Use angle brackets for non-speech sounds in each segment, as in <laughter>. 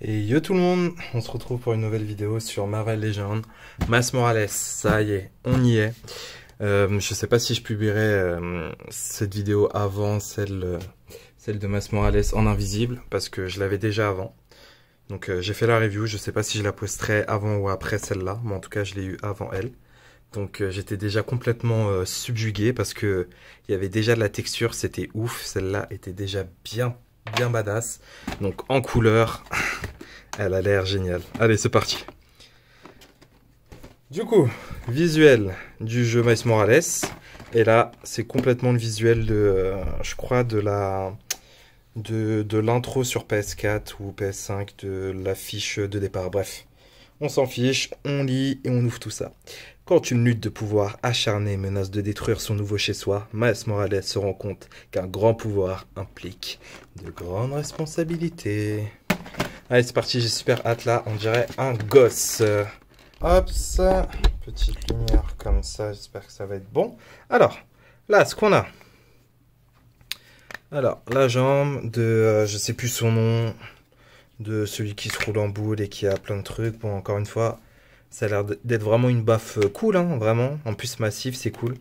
Et yo tout le monde, on se retrouve pour une nouvelle vidéo sur Marvel Legends, Mass Morales, ça y est, on y est. Euh, je sais pas si je publierai euh, cette vidéo avant celle, euh, celle de Mass Morales en invisible, parce que je l'avais déjà avant. Donc euh, j'ai fait la review, je sais pas si je la posterai avant ou après celle-là, mais en tout cas je l'ai eu avant elle. Donc j'étais déjà complètement subjugué parce que il y avait déjà de la texture, c'était ouf, celle-là était déjà bien bien badass. Donc en couleur, <laughs> elle a l'air géniale. Allez, c'est parti. Du coup, visuel du jeu Miles Morales. Et là, c'est complètement le visuel de, euh, je crois, de la de, de l'intro sur PS4 ou PS5 de l'affiche de départ. Bref, on s'en fiche, on lit et on ouvre tout ça. Quand une lutte de pouvoir acharnée menace de détruire son nouveau chez-soi, Maes Morales se rend compte qu'un grand pouvoir implique de grandes responsabilités. Allez, c'est parti, j'ai super hâte là, on dirait un gosse. Hop, ça. petite lumière comme ça, j'espère que ça va être bon. Alors, là, ce qu'on a. Alors, la jambe de, euh, je sais plus son nom, de celui qui se roule en boule et qui a plein de trucs. Bon, encore une fois, ça a l'air d'être vraiment une baffe euh, cool, hein, vraiment. En plus, massif, c'est cool.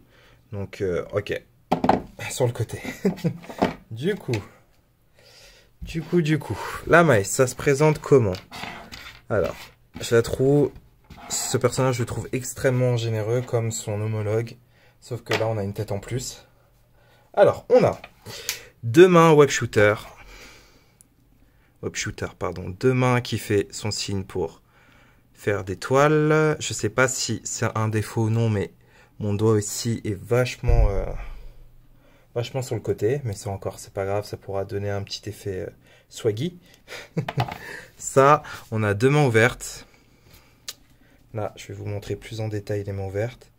Donc, euh, ok. <laughs> Sur le côté. <laughs> du coup. Du coup, du coup. La maille ça se présente comment Alors, je la trouve... Ce personnage, je le trouve extrêmement généreux, comme son homologue. Sauf que là, on a une tête en plus. Alors, on a... Demain, web shooter shooter, pardon, demain qui fait son signe pour faire des toiles. Je sais pas si c'est un défaut ou non, mais mon doigt aussi est vachement, euh, vachement sur le côté. Mais ça encore, c'est pas grave, ça pourra donner un petit effet euh, swaggy. <laughs> ça, on a deux mains ouvertes. Là, je vais vous montrer plus en détail les mains ouvertes.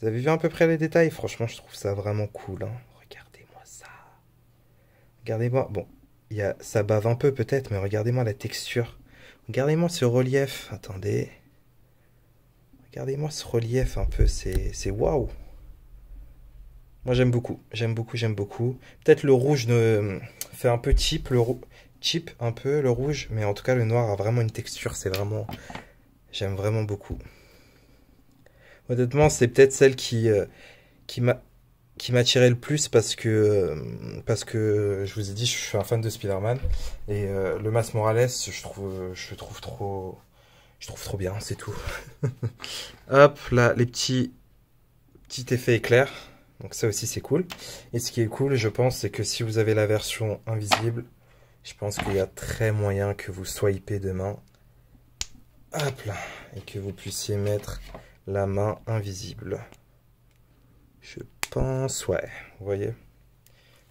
Vous avez vu à peu près les détails Franchement, je trouve ça vraiment cool. Hein. Regardez-moi ça. Regardez-moi. Bon, ça bave un peu peut-être, mais regardez-moi la texture. Regardez-moi ce relief. Attendez. Regardez-moi ce relief un peu. C'est waouh. Moi j'aime beaucoup. J'aime beaucoup, j'aime beaucoup. Peut-être le rouge ne hum, fait un peu cheap, le cheap un peu le rouge, mais en tout cas le noir a vraiment une texture. C'est vraiment, j'aime vraiment beaucoup. Honnêtement, c'est peut-être celle qui euh, qui m'a qui m'attirait le plus parce que, parce que je vous ai dit, je suis un fan de Spider-Man. Et euh, le Mas Morales, je trouve, je trouve trop. Je trouve trop bien, c'est tout. <laughs> Hop, là, les petits, petits effets éclairs. Donc ça aussi, c'est cool. Et ce qui est cool, je pense, c'est que si vous avez la version invisible, je pense qu'il y a très moyen que vous swipez demain. Hop Et que vous puissiez mettre la main invisible. Je pense, ouais, vous voyez.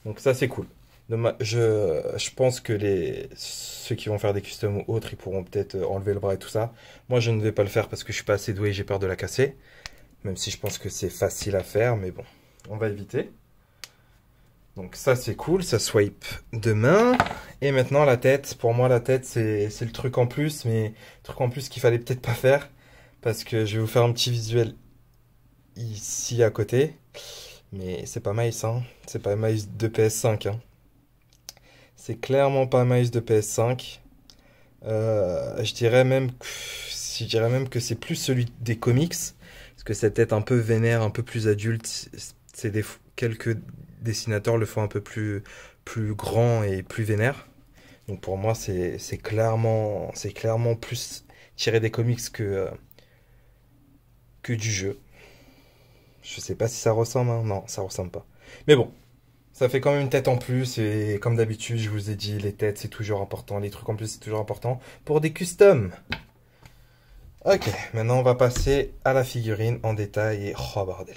Donc ça, c'est cool. je, pense que les, ceux qui vont faire des customs ou autres, ils pourront peut-être euh, enlever le bras et tout ça. Moi, je ne vais pas le faire parce que je suis pas assez doué et j'ai peur de la casser. Même si je pense que c'est facile à faire, mais bon, on va éviter. Donc ça, c'est cool, ça swipe demain. Et maintenant, la tête. Pour moi, la tête, c'est le truc en plus, mais le truc en plus qu'il fallait peut-être pas faire. Parce que je vais vous faire un petit visuel ici à côté. Mais c'est pas maïs hein. C'est pas maïs de PS5, hein. C'est clairement pas maïs de PS5. Euh, je dirais même que, je dirais même que c'est plus celui des comics. Parce que cette tête un peu vénère, un peu plus adulte, c'est des, quelques dessinateurs le font un peu plus, plus grand et plus vénère. Donc pour moi, c'est clairement, clairement plus tiré des comics que, que du jeu. Je sais pas si ça ressemble, hein. non, ça ressemble pas. Mais bon, ça fait quand même une tête en plus, et comme d'habitude, je vous ai dit, les têtes c'est toujours important, les trucs en plus c'est toujours important pour des customs. Ok, maintenant on va passer à la figurine en détail, et oh bordel.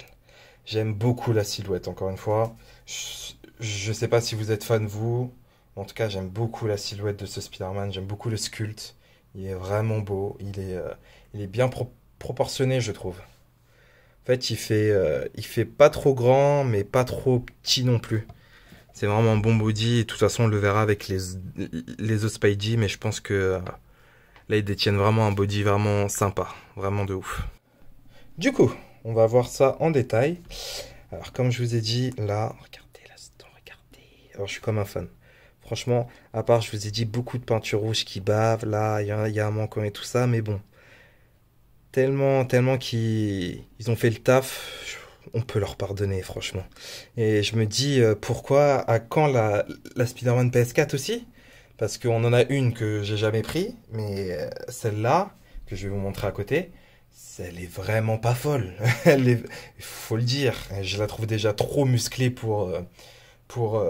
J'aime beaucoup la silhouette, encore une fois. Je sais pas si vous êtes fan, vous. En tout cas, j'aime beaucoup la silhouette de ce Spider-Man. J'aime beaucoup le sculpte. Il est vraiment beau. Il est, euh, il est bien proportionné, je trouve il fait, euh, il fait pas trop grand, mais pas trop petit non plus. C'est vraiment un bon body. De toute façon, on le verra avec les, les autres Spidey, mais je pense que euh, là, ils détiennent vraiment un body vraiment sympa. Vraiment de ouf. Du coup, on va voir ça en détail. Alors, comme je vous ai dit, là, regardez, là, regardez. Alors, je suis comme un fan. Franchement, à part, je vous ai dit beaucoup de peintures rouges qui bavent, là, il y, y, a un manquant et tout ça, mais bon tellement, tellement qu'ils ont fait le taf, on peut leur pardonner, franchement. Et je me dis, euh, pourquoi, à quand la, Spider-Man PS4 aussi Parce qu'on en a une que j'ai jamais pris, mais euh, celle-là, que je vais vous montrer à côté, elle est vraiment pas folle. <laughs> elle est, faut le dire, je la trouve déjà trop musclée pour... Euh, pour,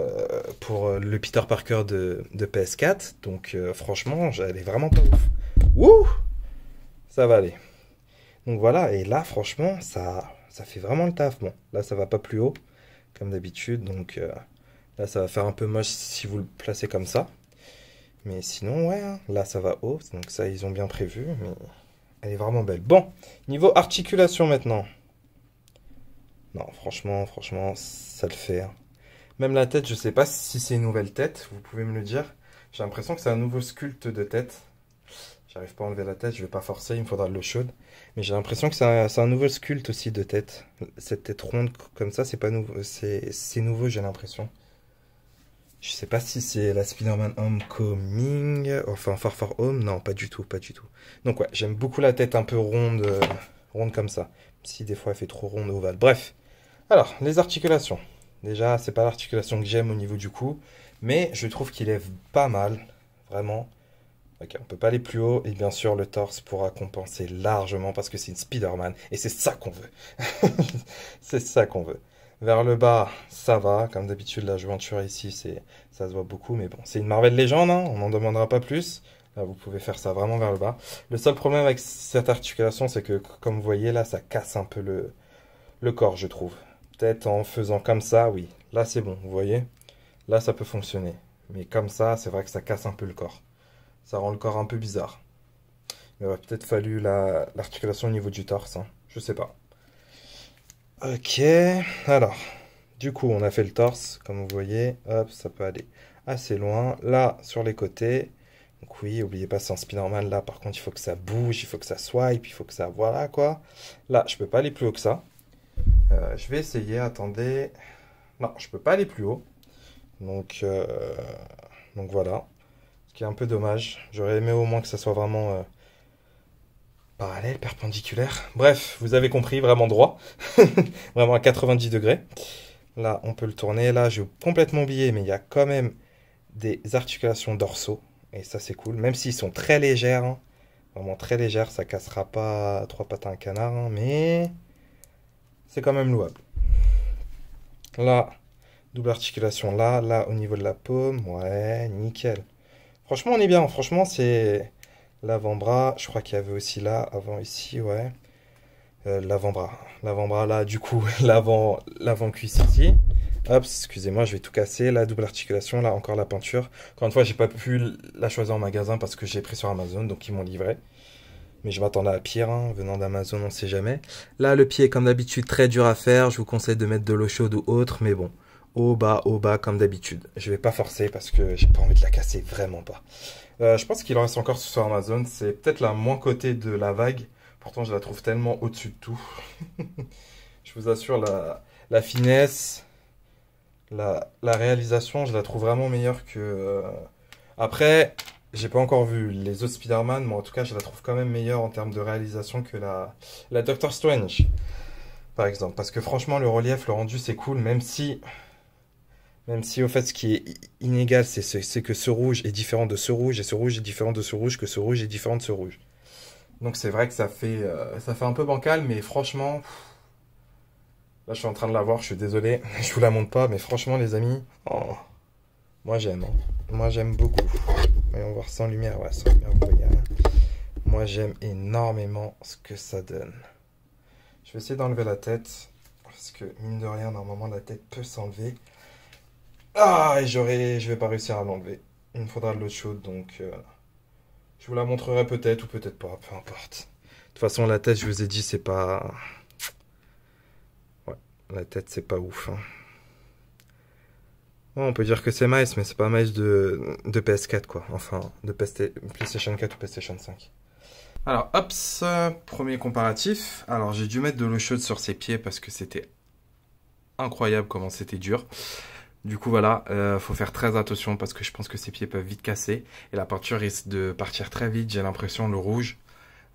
pour le Peter Parker de, de PS4. Donc, franchement, elle est vraiment pas ouf. Wouh Ça va aller. Donc voilà, et là, franchement, ça, ça fait vraiment le taf. Bon, là, ça va pas plus haut, comme d'habitude. Donc euh, là, ça va faire un peu moche si vous le placez comme ça. Mais sinon, ouais, hein, là, ça va haut. Donc ça, ils ont bien prévu. Mais elle est vraiment belle. Bon, niveau articulation maintenant. Non, franchement, franchement, ça le fait. Hein. Même la tête, je sais pas si c'est une nouvelle tête. Vous pouvez me le dire. J'ai l'impression que c'est un nouveau sculpte de tête. J'arrive pas à enlever la tête, je vais pas forcer, il me faudra de l'eau chaude. Mais j'ai l'impression que c'est un, nouveau sculpte aussi de tête. Cette tête ronde comme ça, c'est pas nouveau, c'est nouveau j'ai l'impression. Je sais pas si c'est la Spider-Man Homecoming, enfin Far Far Home, non pas du tout, pas du tout. Donc ouais, j'aime beaucoup la tête un peu ronde, euh, ronde comme ça. Si des fois elle fait trop ronde ovale. Bref, alors les articulations. Déjà, c'est pas l'articulation que j'aime au niveau du cou, mais je trouve qu'il lève pas mal, vraiment. On on peut pas aller plus haut et bien sûr le torse pourra compenser largement parce que c'est une Spider-Man et c'est ça qu'on veut. <laughs> c'est ça qu'on veut. Vers le bas, ça va, comme d'habitude la jointure ici, c'est ça se voit beaucoup mais bon, c'est une Marvel légende, hein, on n'en demandera pas plus. Là, vous pouvez faire ça vraiment vers le bas. Le seul problème avec cette articulation, c'est que comme vous voyez là, ça casse un peu le le corps, je trouve. Peut-être en faisant comme ça, oui. Là, c'est bon, vous voyez Là, ça peut fonctionner. Mais comme ça, c'est vrai que ça casse un peu le corps ça rend le corps un peu bizarre. Il aurait peut-être fallu l'articulation au niveau du torse, hein. je sais pas. Ok, alors, du coup, on a fait le torse, comme vous voyez, hop, ça peut aller assez loin. Là, sur les côtés, donc oui, n'oubliez pas, c'est un spin là, par contre, il faut que ça bouge, il faut que ça swipe, il faut que ça, voilà, quoi. Là, je peux pas aller plus haut que ça. Euh, je vais essayer, attendez. Non, je peux pas aller plus haut. Donc, euh, donc voilà qui un peu dommage. J'aurais aimé au moins que ça soit vraiment euh, parallèle, perpendiculaire. Bref, vous avez compris, vraiment droit. <laughs> vraiment à 90 degrés. Là, on peut le tourner. Là, j'ai complètement oublié, mais il y a quand même des articulations dorsaux. Et ça, c'est cool. Même s'ils sont très légères, hein. vraiment très légères, ça cassera pas trois pattes à un canard, hein, mais c'est quand même louable. Là, double articulation là, là au niveau de la paume, ouais, nickel. Franchement, on est bien. Franchement, c'est l'avant-bras. Je crois qu'il y avait aussi là, avant ici, ouais. Euh, l'avant-bras. L'avant-bras là, du coup, <laughs> l'avant-cuisse ici. Hop, excusez-moi, je vais tout casser. La double articulation, là, encore la peinture. Encore une fois, j'ai pas pu la choisir en magasin parce que j'ai pris sur Amazon, donc ils m'ont livré. Mais je m'attendais à pire, hein. venant d'Amazon, on sait jamais. Là, le pied, comme d'habitude, très dur à faire. Je vous conseille de mettre de l'eau chaude ou autre, mais bon au bas, au bas, comme d'habitude. Je vais pas forcer parce que j'ai pas envie de la casser, vraiment pas. Euh, je pense qu'il en reste encore sur Amazon. C'est peut-être la moins côté de la vague. Pourtant, je la trouve tellement au-dessus de tout. <laughs> je vous assure, la, finesse, la, réalisation, je la trouve vraiment meilleure que... Euh, après, j'ai pas encore vu les autres Spider-Man, mais en tout cas, je la trouve quand même meilleure en termes de réalisation que la, la Doctor Strange, par exemple. Parce que franchement, le relief, le rendu, c'est cool, même si même si au fait, ce qui est inégal, c'est que ce rouge est différent de ce rouge, et ce rouge est différent de ce rouge, que ce rouge est différent de ce rouge. Donc c'est vrai que ça fait, euh, ça fait un peu bancal, mais franchement, là je suis en train de la voir, je suis désolé, <laughs> je vous la montre pas, mais franchement les amis, oh, moi j'aime, hein. moi j'aime beaucoup. Voyons voir sans lumière, ouais, sans lumière, Moi j'aime énormément ce que ça donne. Je vais essayer d'enlever la tête, parce que mine de rien, normalement la tête peut s'enlever. Ah, et je vais pas réussir à l'enlever. Il me faudra de l'eau chaude, donc euh, Je vous la montrerai peut-être ou peut-être pas, peu importe. De toute façon, la tête, je vous ai dit, c'est pas... Ouais, la tête, c'est pas ouf. Hein. on peut dire que c'est Miles, mais c'est pas Miles de, de PS4, quoi. Enfin, de PlayStation 4 ou PlayStation 5. Alors, hop, premier comparatif. Alors, j'ai dû mettre de l'eau chaude sur ses pieds parce que c'était incroyable comment c'était dur. Du coup, voilà, euh, faut faire très attention parce que je pense que ses pieds peuvent vite casser et la peinture risque de partir très vite. J'ai l'impression, le rouge,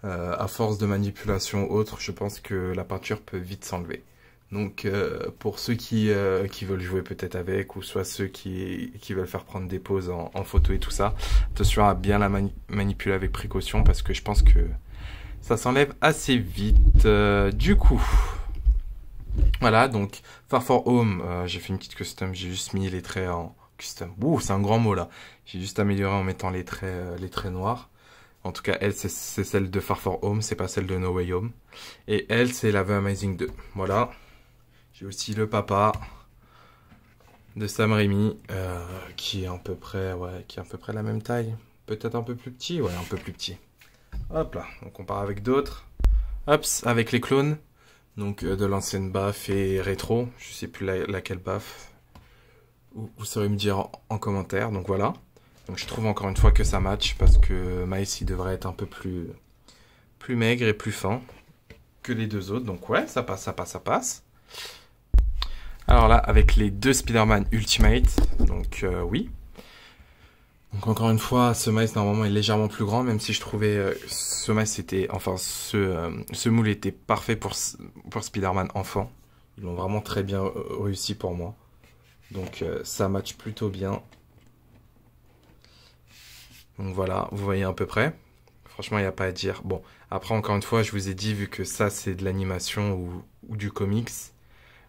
euh, à force de manipulation autre, je pense que la peinture peut vite s'enlever. Donc, euh, pour ceux qui, euh, qui veulent jouer peut-être avec ou soit ceux qui, qui veulent faire prendre des poses en, photo et tout ça, attention à bien la manipuler avec précaution parce que je pense que ça s'enlève assez vite. du coup... Voilà, donc Far For Home, euh, j'ai fait une petite custom, j'ai juste mis les traits en custom. Ouh, c'est un grand mot là. J'ai juste amélioré en mettant les traits, euh, les traits noirs. En tout cas, elle, c'est celle de Far For Home, c'est pas celle de No Way Home. Et elle, c'est la The Amazing 2. Voilà. J'ai aussi le papa de Sam Raimi, euh, qui est à peu près, ouais, qui est à peu près la même taille. Peut-être un peu plus petit, ouais, un peu plus petit. Hop là, on compare avec d'autres. Hop, avec les clones donc euh, de l'ancienne BAF et rétro, je sais plus laquelle BAF, vous, saurez me dire en, commentaire, donc voilà. Donc je trouve encore une fois que ça match parce que Maïs devrait être un peu plus, plus maigre et plus fin que les deux autres, donc ouais, ça passe, ça passe, ça passe. Alors là, avec les deux Spider-Man Ultimate, donc euh, oui, donc encore une fois, ce maïs normalement est légèrement plus grand, même si je trouvais que euh, ce maïs enfin ce, euh, ce moule était parfait pour, pour Spider-Man enfant. Ils l'ont vraiment très bien euh, réussi pour moi. Donc ça match plutôt bien. Donc voilà, vous voyez à peu près. Franchement, il n'y a pas à dire. Bon, après encore une fois, je vous ai dit, vu que ça c'est de l'animation ou du comics,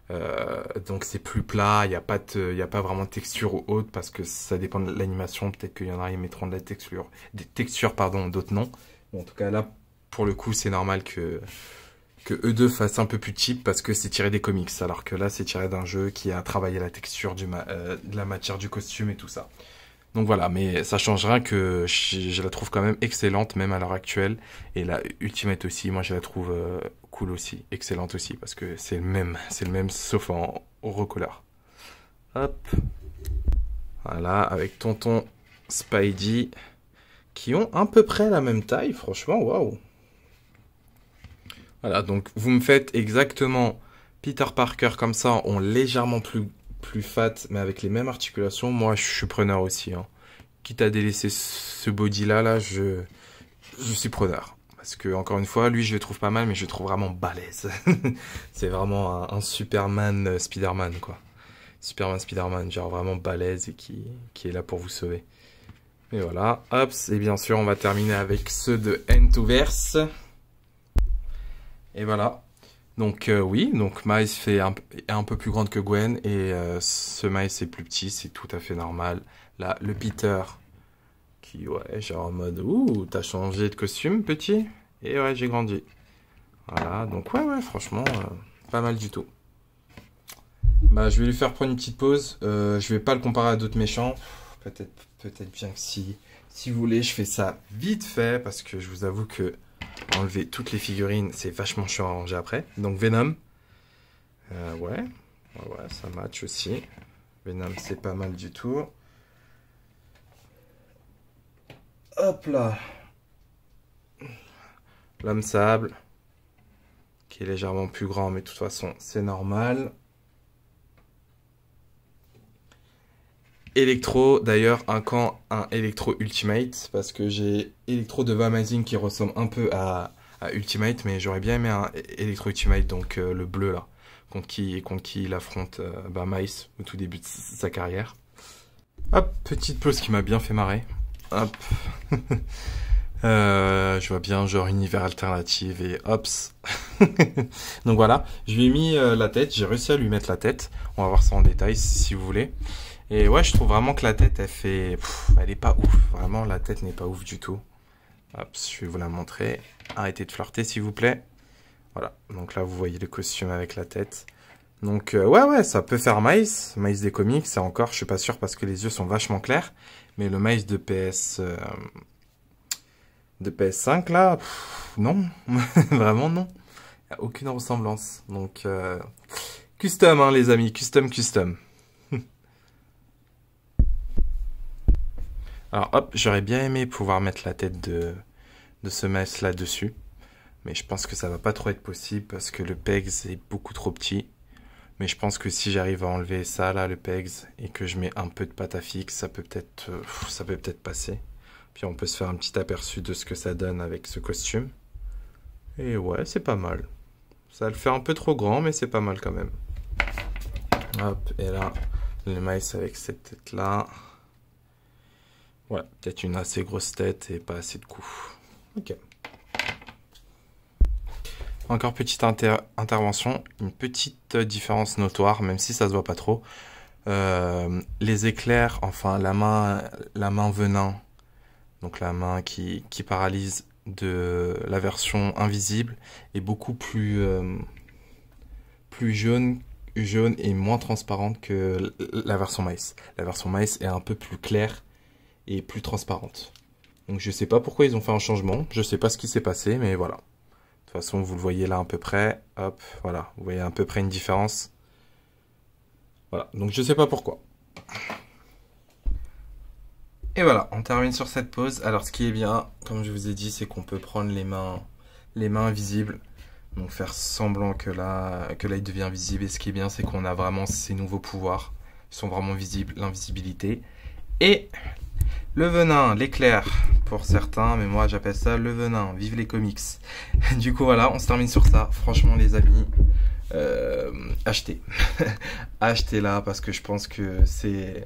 euh, donc c'est plus plat, il n'y a, pas a pas vraiment de texture ou autre parce que ça dépend de l'animation. Peut-être qu'il y en a, qui mettront de la texture, des textures, pardon, d'autres non. en tout cas, là, pour le coup, c'est normal que, que eux deux fassent un peu plus type parce que c'est tiré des comics, alors que là, c'est tiré d'un jeu qui a travaillé la texture du euh, de la matière du costume et tout ça. Donc voilà, mais ça change rien que je, la trouve quand même excellente, même à l'heure actuelle. Et la Ultimate aussi, moi je la trouve euh, cool aussi, excellente aussi, parce que c'est le même, c'est le même sauf en recolor. Hop. Voilà, avec tonton Spidey, qui ont à peu près la même taille, franchement, waouh. Voilà, donc vous me faites exactement Peter Parker comme ça, en légèrement plus, plus fat, mais avec les mêmes articulations. Moi, je suis preneur aussi. Hein. Quitte à délaisser ce body-là, là, je, je suis preneur. Parce que, encore une fois, lui, je le trouve pas mal, mais je le trouve vraiment balèze. <laughs> c'est vraiment un, Superman euh, spiderman quoi. Superman spiderman genre vraiment balèze et qui, qui est là pour vous sauver. Et voilà, hop, et bien sûr, on va terminer avec ceux de n to verse Et voilà. Donc euh, oui, donc Miles fait un, est un peu plus grande que Gwen et euh, ce Miles est plus petit, c'est tout à fait normal. Là, le Peter ouais, genre en mode, ouh, t'as changé de costume, petit Et ouais, j'ai grandi. Voilà, donc ouais, ouais, franchement, euh, pas mal du tout. Bah, je vais lui faire prendre une petite pause. Euh, je vais pas le comparer à d'autres méchants. Peut-être peut-être bien que si, si vous voulez, je fais ça vite fait parce que je vous avoue que enlever toutes les figurines, c'est vachement chiant à ranger après. Donc Venom, euh, ouais, ouais, ça match aussi. Venom, c'est pas mal du tout. Hop là. L'homme sable, qui est légèrement plus grand, mais de toute façon, c'est normal. Electro, d'ailleurs, un camp, un Electro Ultimate, parce que j'ai Electro de Vamazing qui ressemble un peu à, Ultimate, mais j'aurais bien aimé un Electro Ultimate, donc euh, le bleu là, contre qui, contre qui il affronte euh, bah, au tout début de sa carrière. Hop, petite pause qui m'a bien fait marrer. Hop. <laughs> Euh, je vois bien genre univers alternatif et hops. <laughs> Donc voilà, je lui ai mis euh, la tête, j'ai réussi à lui mettre la tête. On va voir ça en détail si vous voulez. Et ouais, je trouve vraiment que la tête, elle fait... elle est pas ouf. Vraiment, la tête n'est pas ouf du tout. Hop, je vais vous la montrer. Arrêtez de flirter, s'il vous plaît. Voilà, donc là, vous voyez le costume avec la tête. Donc euh, ouais ouais, ça peut faire maïs. Maïs des comics, c'est encore, je suis pas sûr parce que les yeux sont vachement clairs, mais le maïs de PS euh, de PS5 là, non, <laughs> vraiment non. n'y a aucune ressemblance. Donc euh, custom hein, les amis, custom custom. <laughs> Alors hop, j'aurais bien aimé pouvoir mettre la tête de de ce maïs là dessus, mais je pense que ça va pas trop être possible parce que le PEGS est beaucoup trop petit. Mais je pense que si j'arrive à enlever ça, là, le pegs, et que je mets un peu de pâte à fixe, ça peut peut-être euh, ça peut peut-être passer. Puis on peut se faire un petit aperçu de ce que ça donne avec ce costume. Et ouais, c'est pas mal. Ça le fait un peu trop grand, mais c'est pas mal quand même. Hop, et là, le maïs avec cette tête-là. Ouais, peut-être une assez grosse tête et pas assez de coups. Ok. Encore petite intervention, une petite différence notoire, même si ça se voit pas trop. Euh, les éclairs, enfin la main, la main venin, donc la main qui, paralyse de la version invisible, est beaucoup plus, euh, plus jaune, jaune et moins transparente que la version maïs. La version maïs est un peu plus claire et plus transparente. Donc je sais pas pourquoi ils ont fait un changement, je sais pas ce qui s'est passé, mais voilà. De toute façon, vous le voyez là à peu près. Hop, voilà, vous voyez à peu près une différence. Voilà, donc je ne sais pas pourquoi. Et voilà, on termine sur cette pause. Alors ce qui est bien, comme je vous ai dit, c'est qu'on peut prendre les mains, les mains invisibles. Donc faire semblant que là, que devient visible. Et ce qui est bien, c'est qu'on a vraiment ces nouveaux pouvoirs. Ils sont vraiment visibles, l'invisibilité. Et le venin, l'éclair pour certains, mais moi j'appelle ça le venin. Vive les comics. <laughs> Du coup voilà, on se termine sur ça. Franchement les amis, euh, achetez. <laughs> Achetez-la parce que je pense que c'est,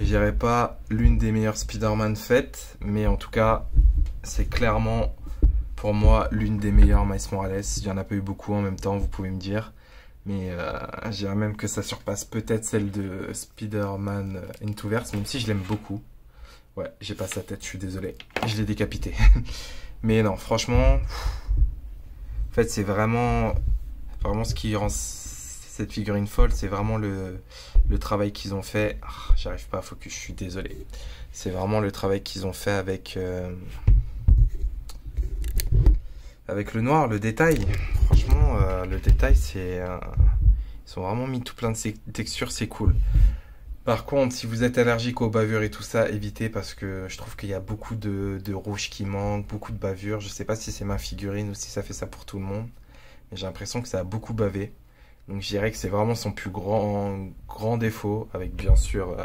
dirais pas l'une des meilleures Spider-Man faites, mais en tout cas c'est clairement pour moi l'une des meilleures Miles Morales. Il y en a pas eu beaucoup en même temps, vous pouvez me dire. Mais euh, je dirais même que ça surpasse peut-être celle de Spider-Man euh, Intoverse, même si je l'aime beaucoup j'ai pas sa tête, je suis désolé. Je l'ai décapité. <laughs> Mais non, franchement, en fait, c'est vraiment, vraiment ce qui rend cette figurine folle, c'est vraiment le, le travail qu'ils ont fait. Ah, j'arrive pas faut que je suis désolé. C'est vraiment le travail qu'ils ont fait avec, euh, avec le noir, le détail. Franchement, euh, le détail, c'est, euh, ils ont vraiment mis tout plein de textures, c'est cool. Par contre, si vous êtes allergique aux bavures et tout ça, évitez parce que je trouve qu'il y a beaucoup de, rouge qui manque, beaucoup de bavures. Je ne sais pas si c'est ma figurine ou si ça fait ça pour tout le monde, mais j'ai l'impression que ça a beaucoup bavé. Donc je dirais que c'est vraiment son plus grand, grand défaut, avec bien sûr euh,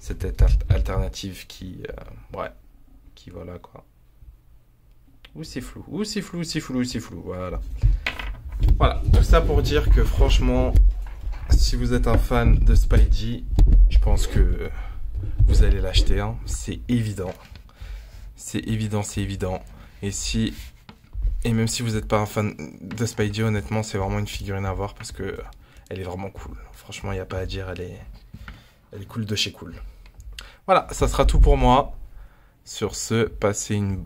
cette alternative qui, euh, ouais, qui voilà quoi. Ou c'est flou, ou c'est flou, c'est flou, c'est flou, voilà. Voilà, tout ça pour dire que franchement, si vous êtes un fan de Spidey, je pense que vous allez l'acheter. Hein. C'est évident. C'est évident, c'est évident. Et si. Et même si vous n'êtes pas un fan de Spidey, honnêtement, c'est vraiment une figurine à voir parce que elle est vraiment cool. Franchement, il n'y a pas à dire, elle est, elle est cool de chez cool. Voilà, ça sera tout pour moi. Sur ce, passez une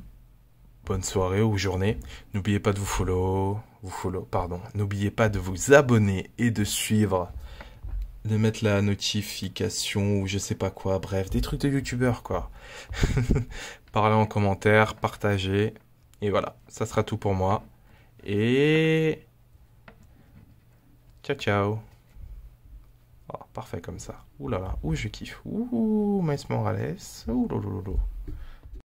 bonne soirée ou journée. N'oubliez pas de vous follow, follow, pardon. N'oubliez pas de vous abonner et de suivre, de mettre la notification ou je sais pas quoi, bref, des trucs de youtubeur quoi. <laughs> Parlez en commentaire, partagez. Et voilà, ça sera tout pour moi. Et... Ciao, ciao. Oh, parfait comme ça. Ouh là là, je kiffe. Ouh, maïs Morales. Ouh lolo.